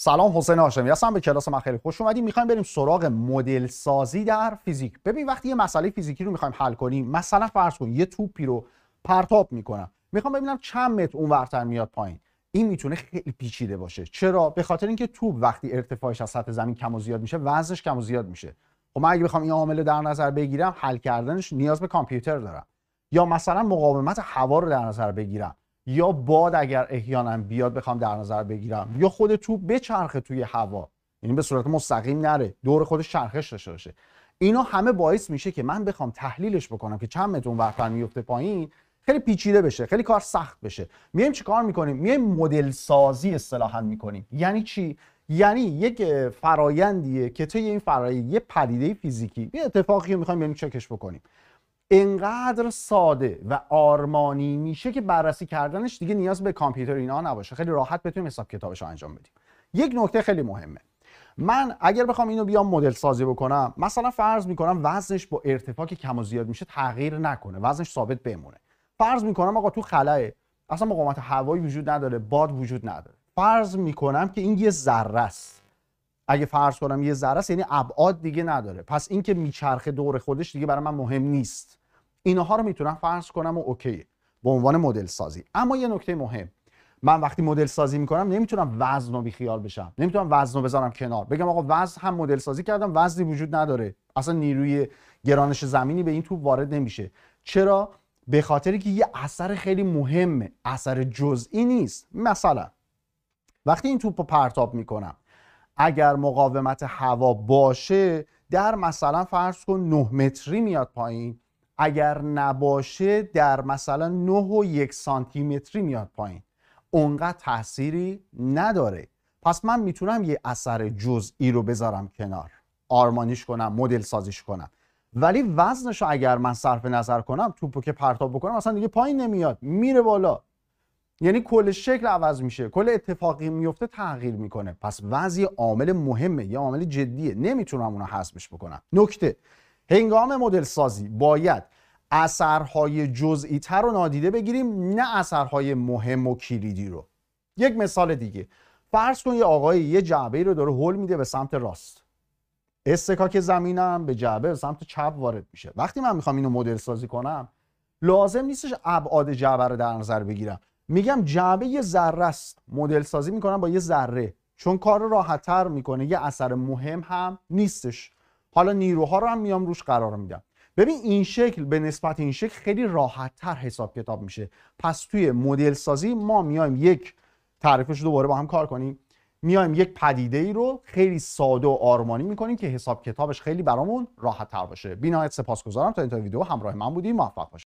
سلام حسین هاشمی هستم به کلاس من خیلی خوش اومدیم میخوایم بریم سراغ مدل سازی در فیزیک ببین وقتی یه مسئله فیزیکی رو میخوایم حل کنیم مثلا فرض کن یه توپی رو پرتاب میکنم میخوام ببینم چند متر اون ورتر میاد پایین این میتونه خیلی پیچیده باشه چرا به خاطر اینکه توپ وقتی ارتفاعش از سطح زمین کم و زیاد میشه وزنش کم و زیاد میشه خب من اگه بخوام این عامل در نظر بگیرم حل کردنش نیاز به کامپیوتر دارم یا مثلا مقاومت هوا رو در نظر بگیرم یا باد اگر احیانا بیاد بخوام در نظر بگیرم یا خود توپ بچرخه توی هوا یعنی به صورت مستقیم نره دور خودش چرخش داشته باشه اینا همه باعث میشه که من بخوام تحلیلش بکنم که چند متر میفته پایین خیلی پیچیده بشه خیلی کار سخت بشه میایم چیکار میکنیم میایم مدل سازی اصطلاحا میکنیم یعنی چی یعنی یک فرایندیه که توی این فرایند یه پدیده فیزیکی یه اتفاقی رو میخوایم بریم چکش بکنیم انقدر ساده و آرمانی میشه که بررسی کردنش دیگه نیاز به کامپیوتر اینا نباشه خیلی راحت بتونیم حساب کتابش رو انجام بدیم یک نکته خیلی مهمه من اگر بخوام اینو بیام مدل سازی بکنم مثلا فرض میکنم وزنش با ارتفاع که کم و زیاد میشه تغییر نکنه وزنش ثابت بمونه فرض میکنم آقا تو خلاه اصلا مقامت هوایی وجود نداره باد وجود نداره فرض میکنم که این یه ذره است اگه فرض کنم یه ذره است یعنی ابعاد دیگه نداره پس اینکه میچرخه دور خودش دیگه برای من مهم نیست اینها رو میتونم فرض کنم و اوکیه به عنوان مدل سازی اما یه نکته مهم من وقتی مدل سازی میکنم نمیتونم وزن رو بیخیال بشم نمیتونم وزنو رو بذارم کنار بگم آقا وزن هم مدل سازی کردم وزنی وجود نداره اصلا نیروی گرانش زمینی به این توپ وارد نمیشه چرا به خاطری که یه اثر خیلی مهمه اثر جزئی نیست مثلا وقتی این توپ رو پرتاب میکنم اگر مقاومت هوا باشه در مثلا فرض کن 9 متری میاد پایین اگر نباشه در مثلا 9 و یک سانتیمتری میاد پایین اونقدر تاثیری نداره پس من میتونم یه اثر جزئی رو بذارم کنار آرمانیش کنم مدل سازیش کنم ولی وزنش اگر من صرف نظر کنم توپو که پرتاب بکنم اصلا دیگه پایین نمیاد میره بالا یعنی کل شکل عوض میشه کل اتفاقی میفته تغییر میکنه پس وضع عامل مهمه یا عامل جدیه نمیتونم اونو حسمش بکنم نکته هنگام مدل سازی باید اثرهای جزئی تر رو نادیده بگیریم نه اثرهای مهم و کلیدی رو یک مثال دیگه فرض کن یه آقای یه جعبه رو داره هل میده به سمت راست استکاک زمینم به جعبه به سمت چپ وارد میشه وقتی من میخوام اینو مدل سازی کنم لازم نیستش ابعاد جعبه رو در نظر بگیرم میگم جعبه یه ذره است مدل سازی میکنم با یه ذره چون کار تر میکنه یه اثر مهم هم نیستش حالا نیروها رو هم میام روش قرار میدم ببین این شکل به نسبت این شکل خیلی راحت تر حساب کتاب میشه پس توی مدل سازی ما میایم یک تعریفش دوباره با هم کار کنیم میایم یک پدیده ای رو خیلی ساده و آرمانی میکنیم که حساب کتابش خیلی برامون راحت تر باشه سپاس سپاسگزارم تا این تا ویدیو همراه من بودی موفق باشید